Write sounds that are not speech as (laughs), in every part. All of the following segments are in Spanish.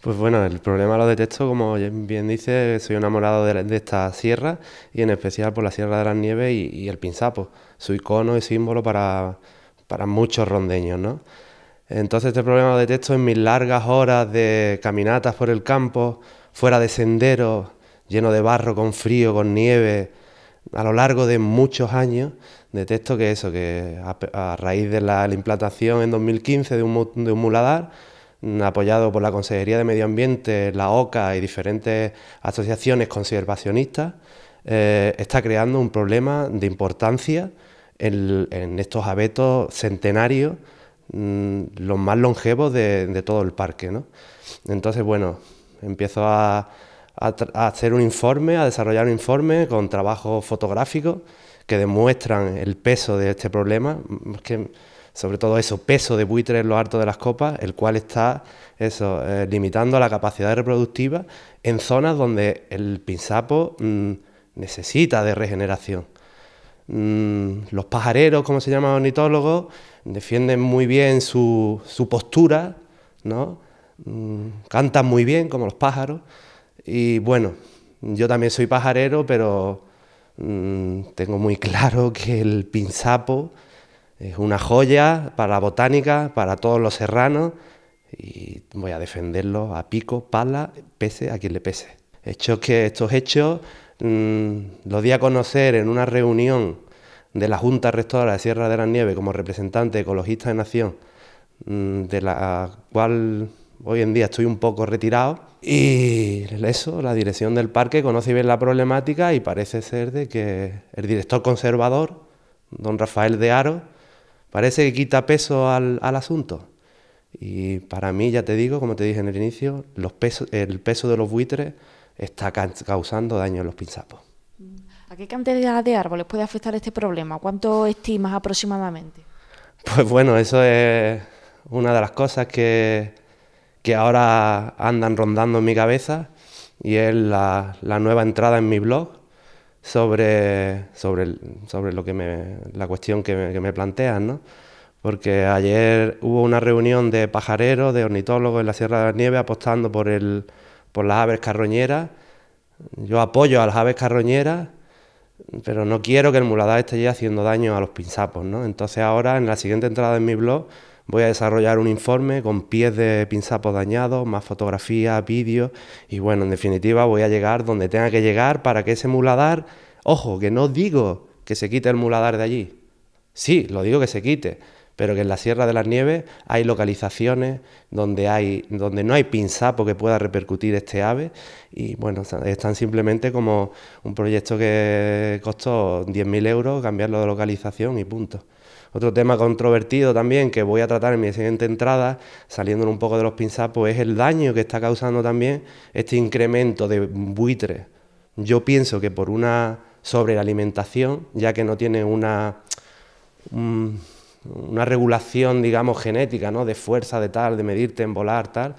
Pues bueno, el problema lo detecto, como bien dice, soy enamorado de, esta sierra y en especial por la Sierra de las Nieves y, el Pinzapo. Su icono y símbolo para, muchos rondeños, Entonces este problema lo detecto en mis largas horas de caminatas por el campo, fuera de senderos, lleno de barro, con frío, con nieve, a lo largo de muchos años, detecto que eso, que a, raíz de la, implantación en 2015 de un muladar, Mm, apoyado por la Consejería de Medio Ambiente, la OCA y diferentes asociaciones conservacionistas, eh, está creando un problema de importancia en, estos abetos centenarios, mm, los más longevos de, todo el parque. ¿no? Entonces, bueno, empiezo a, hacer un informe, a desarrollar un informe con trabajos fotográficos que demuestran el peso de este problema, sobre todo eso, peso de buitre en lo alto de las copas, el cual está eso, eh, limitando la capacidad reproductiva en zonas donde el pinzapo mm, necesita de regeneración. Mm, los pajareros, como se llaman ornitólogos, defienden muy bien su, postura, ¿no? Mm, cantan muy bien, como los pájaros. Y bueno, yo también soy pajarero, pero tengo muy (laughs) claro que el pinzapo es una joya para la botánica, para todos los serranos y voy a defenderlo a pico, pala, pese a quien le pese. hecho que estos hechos mm, los di a conocer en una reunión de la Junta Rectora de Sierra de la Nieve... como representante ecologista de Nación, mm, de la cual hoy en día estoy un poco retirado. Y eso, la dirección del parque conoce bien la problemática y parece ser de que el director conservador, don Rafael de Aro, parece que quita peso al, asunto. Y para mí, ya te digo, como te dije en el inicio, el peso de los buitres está causando daño en los pinzapos. ¿A qué cantidad de árboles puede afectar este problema? ¿Cuánto estimas aproximadamente? (laughs) Pues bueno, eso es una de las cosas que, ahora andan rondando en mi cabeza y es la, la nueva entrada en mi blog, sobre, sobre, lo que la cuestión que me, plantean... Porque ayer hubo una reunión de pajareros, de ornitólogos en la Sierra de la Nieve apostando por, las aves carroñeras. Yo apoyo a las aves carroñeras, pero no quiero que el muladar esté haciendo daño a los pinzapos, ¿no? Entonces ahora, en la siguiente entrada en mi blog, Voy a desarrollar un informe con pies de pinzapos dañados, más fotografías, vídeos y bueno, en definitiva voy a llegar donde tenga que llegar para que ese muladar, ojo, que no digo que se quite el muladar de allí. Sí, lo digo que se quite, pero que en la Sierra de las Nieves hay localizaciones donde, hay, donde no hay pinzapo que pueda repercutir este ave y bueno, es tan simplemente como un proyecto que costó 10.000 euros, cambiarlo de localización y punto. Otro tema controvertido también que voy a tratar en mi siguiente entrada, saliendo un poco de los pinzapos, es el daño que está causando también este incremento de buitres. Yo pienso que por una sobrealimentación, ya que no tiene una, mm, una regulación, digamos, genética, ¿no? de fuerza, de tal, de medirte en volar, tal,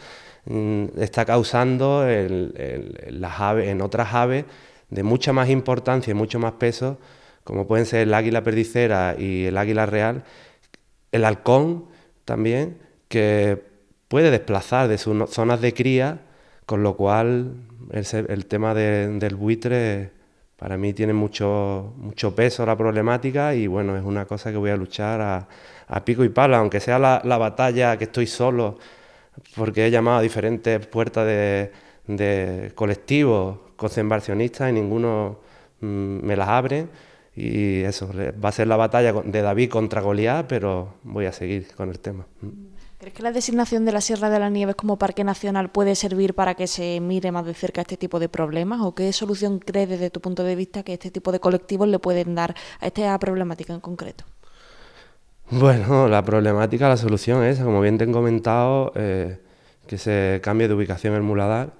mm, está causando las en otras aves de mucha más importancia y mucho más peso como pueden ser el águila perdicera y el águila real, el halcón también, que puede desplazar de sus zonas de cría, con lo cual el, tema del buitre para mí tiene mucho, mucho peso la problemática y bueno, es una cosa que voy a luchar a, pico y pala, aunque sea la, batalla que estoy solo, porque he llamado a diferentes puertas de, colectivos conservacionistas y ninguno mm, me las abre y eso, va a ser la batalla de David contra Goliat, pero voy a seguir con el tema. ¿Crees que la designación de la Sierra de las Nieves como parque nacional puede servir para que se mire más de cerca este tipo de problemas? ¿O qué solución crees desde tu punto de vista que este tipo de colectivos le pueden dar a esta problemática en concreto? Bueno, la problemática, la solución es, como bien te he comentado, eh, que se cambie de ubicación el muladar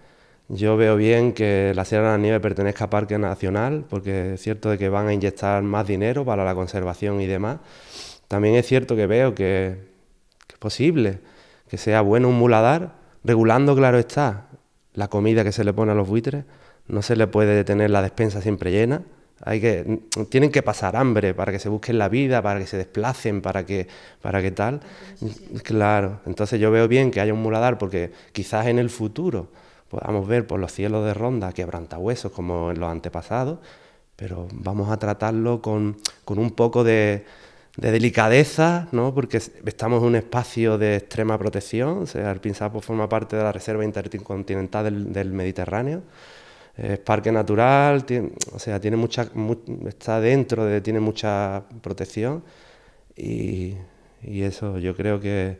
yo veo bien que la Sierra de la Nieve pertenezca a Parque Nacional, porque es cierto de que van a inyectar más dinero para la conservación y demás. También es cierto que veo que, es posible que sea bueno un muladar, regulando, claro está, la comida que se le pone a los buitres. No se le puede tener la despensa siempre llena. Hay que, tienen que pasar hambre para que se busquen la vida, para que se desplacen, para que, para que tal. Claro, entonces yo veo bien que haya un muladar porque quizás en el futuro podamos ver por los cielos de ronda quebrantahuesos como en los antepasados, pero vamos a tratarlo con, un poco de, delicadeza, porque estamos en un espacio de extrema protección, sea, el pinzapo forma parte de la Reserva Intercontinental del, Mediterráneo, es parque natural, o sea, tiene mucha, está dentro, de, tiene mucha protección y, eso yo creo que,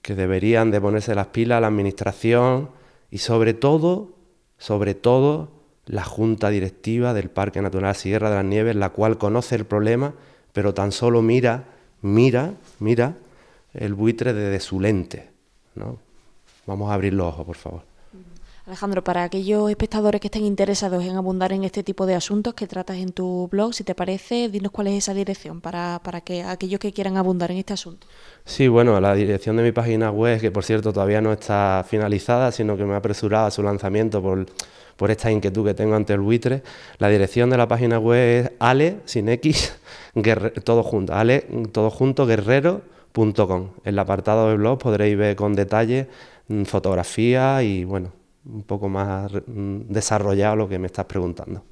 que deberían de ponerse las pilas la administración, y sobre todo, sobre todo, la Junta Directiva del Parque Natural Sierra de las Nieves, la cual conoce el problema, pero tan solo mira, mira, mira el buitre desde su lente. ¿no? Vamos a abrir los ojos, por favor. Alejandro, para aquellos espectadores que estén interesados en abundar en este tipo de asuntos que tratas en tu blog, si te parece, dinos cuál es esa dirección para, que aquellos que quieran abundar en este asunto. Sí, bueno, la dirección de mi página web, que por cierto todavía no está finalizada, sino que me ha apresurado a su lanzamiento por, por esta inquietud que tengo ante el buitre, la dirección de la página web es ale, sin x, todo junto, ale, todo junto, guerrero.com. En el apartado de blog podréis ver con detalle mm, fotografías y bueno, un poco más mm, desarrollado lo que me estás preguntando.